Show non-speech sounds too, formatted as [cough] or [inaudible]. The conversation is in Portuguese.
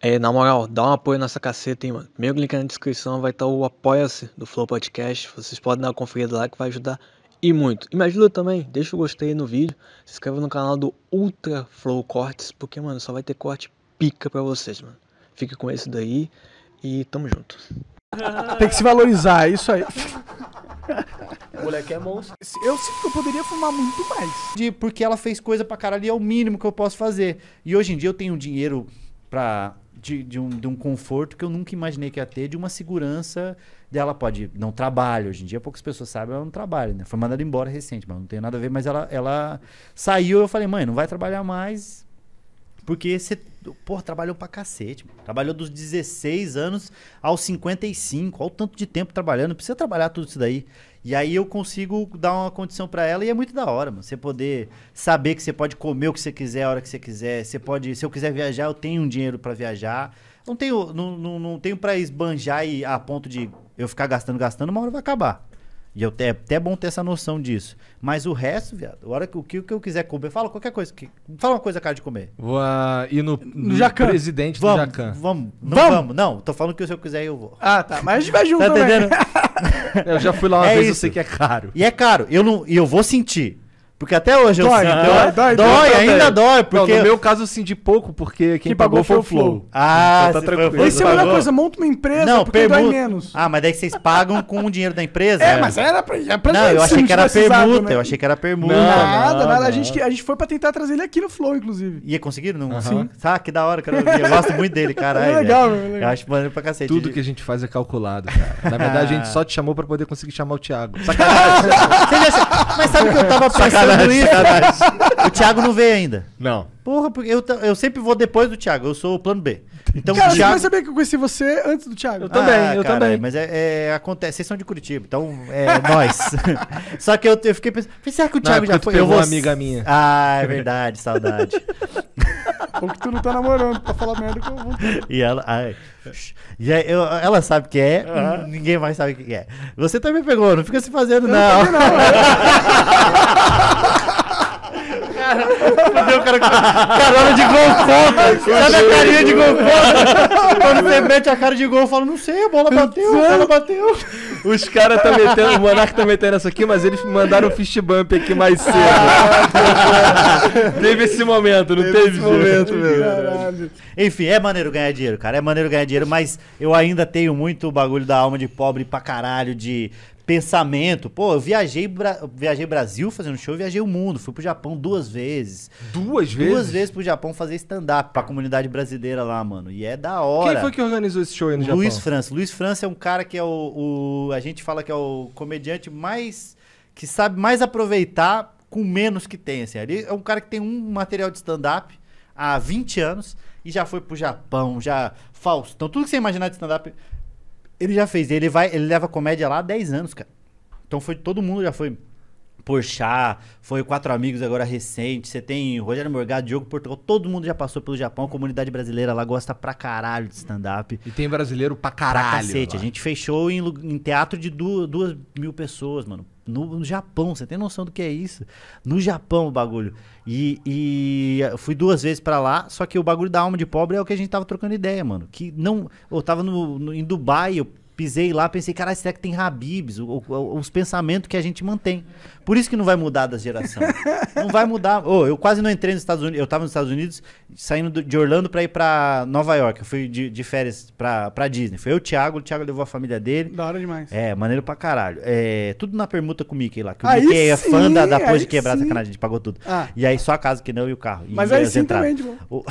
É, na moral, dá um apoio nessa caceta, hein, mano. Primeiro link na descrição vai estar tá o Apoia-se do Flow Podcast. Vocês podem dar uma conferida lá que vai ajudar e muito. E me ajuda também, deixa o gostei no vídeo, se inscreva no canal do Ultra Flow Cortes, porque, mano, só vai ter corte pica pra vocês, mano. Fica com esse daí e tamo junto. Tem que se valorizar, é isso aí. O moleque é monstro. Eu sinto que eu poderia fumar muito mais. De, porque ela fez coisa pra caralho e é o mínimo que eu posso fazer. E hoje em dia eu tenho dinheiro pra de, de, um, de um conforto que eu nunca imaginei que ia ter, de uma segurança dela pode não trabalha hoje em dia poucas pessoas sabem ela não trabalha né foi mandada embora recente mas não tem nada a ver mas ela ela saiu eu falei mãe não vai trabalhar mais porque você, pô trabalhou pra cacete. Mano. Trabalhou dos 16 anos aos 55. Olha o tanto de tempo trabalhando. Precisa trabalhar tudo isso daí. E aí eu consigo dar uma condição para ela e é muito da hora, mano. Você poder saber que você pode comer o que você quiser, a hora que você quiser. Você pode, se eu quiser viajar, eu tenho um dinheiro para viajar. Não tenho, não, não, não tenho para esbanjar e a ponto de eu ficar gastando, gastando, uma hora vai acabar. E eu, é até bom ter essa noção disso. Mas o resto, viado, a hora que, o que, eu quiser comer, fala qualquer coisa. Que, fala uma coisa, cara, de comer. Vou uh, ir no, no, no Jacan. presidente vamos, do Jacan. Vamos, não vamos? vamos? Não, tô falando que se eu quiser eu vou. Ah, tá. Mas a gente vai tá junto, tá entendendo? [laughs] eu já fui lá uma é vez, isso. eu sei que é caro. E é caro. Eu não, eu vou sentir. Porque até hoje dói, eu sinto. Dói, dói, dói, dói ainda dói. Porque... Não, no meu caso eu senti pouco, porque quem que pagou, pagou, foi o Flow. Ah, então tá tranquilo. Isso é a melhor coisa, monta uma empresa não, porque dói menos. Ah, mas daí vocês pagam com o dinheiro da empresa? É, mas era pra, era pra Não, né? eu achei que era permuta, eu achei que era permuta. Não, nada, nada. A, gente, a gente foi pra tentar trazer ele aqui no Flow, inclusive. Ia conseguir? Não? Sim. Ah, que da hora, cara. Eu gosto muito dele, caralho. [laughs] É legal, velho. É eu acho maneiro pra cacete. Tudo que a gente faz é calculado, cara. Na verdade, a gente [laughs] só te chamou pra poder conseguir chamar o Thiago. Sacanagem. [laughs] Mas sabe que eu tava pensando? sacanagem, sacanagem. O Thiago não veio ainda. Não. Porra, porque eu, eu sempre vou depois do Thiago, eu sou o plano B. Então, cara, o Thiago... você vai saber que eu conheci você antes do Thiago. Eu ah, também, ah, eu cara, também. Mas é, é, acontece, vocês são de Curitiba, então é [laughs] nós. [laughs] Só que eu, eu fiquei pensando, será que o Thiago não, é já foi? Pegou eu vou... uma amiga minha. Ah, é verdade, saudade. [laughs] Ou que tu não tá namorando pra falar merda com o E ela. Ai, e aí, é, eu, ela sabe o que é, uhum. ninguém mais sabe o que é. Você também pegou, não fica se fazendo, eu não. não. É. cara, carona de gol contra. Sabe a carinha de gol contra? Quando você mete a cara de gol, eu falo, não sei, a bola bateu, a bola bateu. Os caras tá metendo, o Monark tá metendo essa aqui, mas eles mandaram o fist bump aqui mais cedo. [laughs] teve esse momento, não teve? teve esse momento, meu. Enfim, é maneiro ganhar dinheiro, cara. É maneiro ganhar dinheiro, mas eu ainda tenho muito o bagulho da alma de pobre pra caralho, de pensamento. Pô, eu viajei, Bra viajei Brasil fazendo show, viajei o mundo. Fui pro Japão duas vezes. Duas vezes? Duas vezes pro Japão fazer stand-up pra comunidade brasileira lá, mano. E é da hora. Quem foi que organizou esse show aí no Luiz Japão? Luiz França. Luiz França é um cara que é o, o. A gente fala que é o comediante mais. que sabe mais aproveitar com menos que tem, assim. Ele é um cara que tem um material de stand-up há 20 anos e já foi pro Japão, já falso então tudo que você imaginar de stand-up ele já fez. Ele vai, ele leva comédia lá há 10 anos, cara. Então foi todo mundo já foi Porchat, foi Quatro Amigos agora recente, você tem Rogério Morgado, Diogo Portugal, todo mundo já passou pelo Japão, a comunidade brasileira lá gosta pra caralho de stand-up. E tem brasileiro pra caralho. Pra cacete, lá. a gente fechou em, em teatro de duas, duas mil pessoas, mano no, no, Japão, você tem noção do que é isso? No Japão o bagulho. E, e eu fui duas vezes para lá, só que o bagulho da alma de pobre é o que a gente tava trocando ideia, mano. Que não. Eu tava no, no em Dubai, eu Pisei lá, pensei, cara, será que tem Habibs? os pensamentos que a gente mantém. Por isso que não vai mudar das gerações. [laughs] não vai mudar. Oh, eu quase não entrei nos Estados Unidos. Eu estava nos Estados Unidos saindo de Orlando para ir para Nova York. Eu fui de, de férias para Disney. Foi eu, o Thiago. O Thiago levou a família dele. Da hora demais. É, maneiro pra caralho. É, tudo na permuta com o Mickey lá. Que o aí Mickey é sim, é fã da, da pose de quebrar, sacanagem. A gente pagou tudo. Ah. E aí só a casa que não e o carro. Mas e aí sim entraram. também, tipo... [laughs]